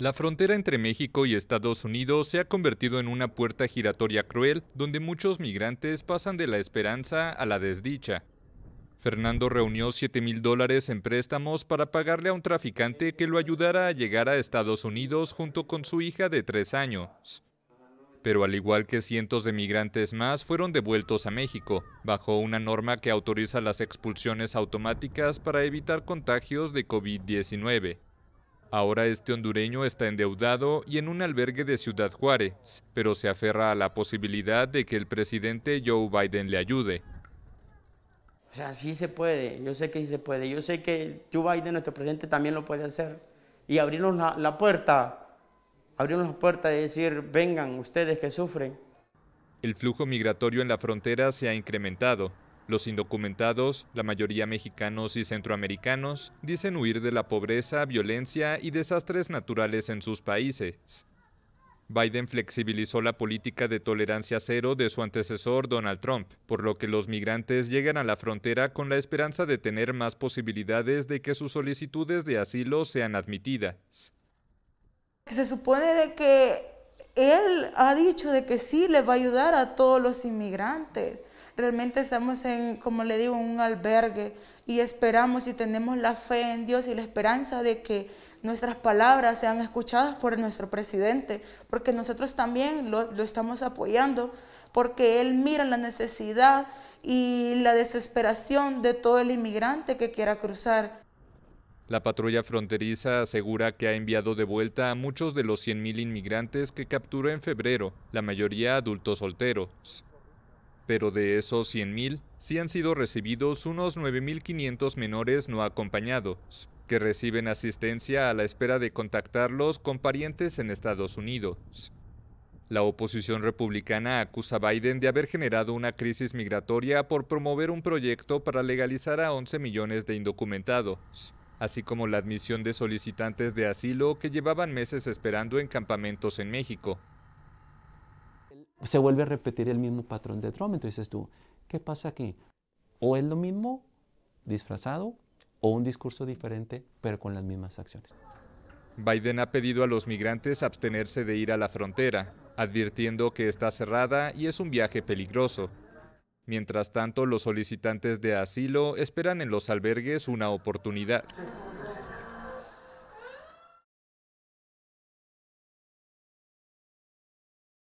La frontera entre México y Estados Unidos se ha convertido en una puerta giratoria cruel donde muchos migrantes pasan de la esperanza a la desdicha. Fernando reunió 7 mil dólares en préstamos para pagarle a un traficante que lo ayudara a llegar a Estados Unidos junto con su hija de tres años. Pero al igual que cientos de migrantes más fueron devueltos a México, bajo una norma que autoriza las expulsiones automáticas para evitar contagios de COVID-19. Ahora este hondureño está endeudado y en un albergue de Ciudad Juárez, pero se aferra a la posibilidad de que el presidente Joe Biden le ayude. O sea, sí se puede, yo sé que sí se puede, yo sé que Joe Biden, nuestro presidente, también lo puede hacer. Y abrirnos la, puerta, abrirnos la puerta de decir, vengan ustedes que sufren. El flujo migratorio en la frontera se ha incrementado, los indocumentados, la mayoría mexicanos y centroamericanos, dicen huir de la pobreza, violencia y desastres naturales en sus países. Biden flexibilizó la política de tolerancia cero de su antecesor Donald Trump, por lo que los migrantes llegan a la frontera con la esperanza de tener más posibilidades de que sus solicitudes de asilo sean admitidas. Se supone que él ha dicho de que sí le va a ayudar a todos los inmigrantes. Realmente estamos en, como le digo, un albergue y esperamos y tenemos la fe en Dios y la esperanza de que nuestras palabras sean escuchadas por nuestro presidente, porque nosotros también lo, estamos apoyando, porque él mira la necesidad y la desesperación de todo el inmigrante que quiera cruzar. La patrulla fronteriza asegura que ha enviado de vuelta a muchos de los 100.000 inmigrantes que capturó en febrero, la mayoría adultos solteros pero de esos 100.000, sí han sido recibidos unos 9.500 menores no acompañados, que reciben asistencia a la espera de contactarlos con parientes en Estados Unidos. La oposición republicana acusa a Biden de haber generado una crisis migratoria por promover un proyecto para legalizar a 11 millones de indocumentados, así como la admisión de solicitantes de asilo que llevaban meses esperando en campamentos en México se vuelve a repetir el mismo patrón de drama. Entonces dices tú, ¿qué pasa aquí? O es lo mismo disfrazado o un discurso diferente, pero con las mismas acciones. Biden ha pedido a los migrantes abstenerse de ir a la frontera, advirtiendo que está cerrada y es un viaje peligroso. Mientras tanto, los solicitantes de asilo esperan en los albergues una oportunidad.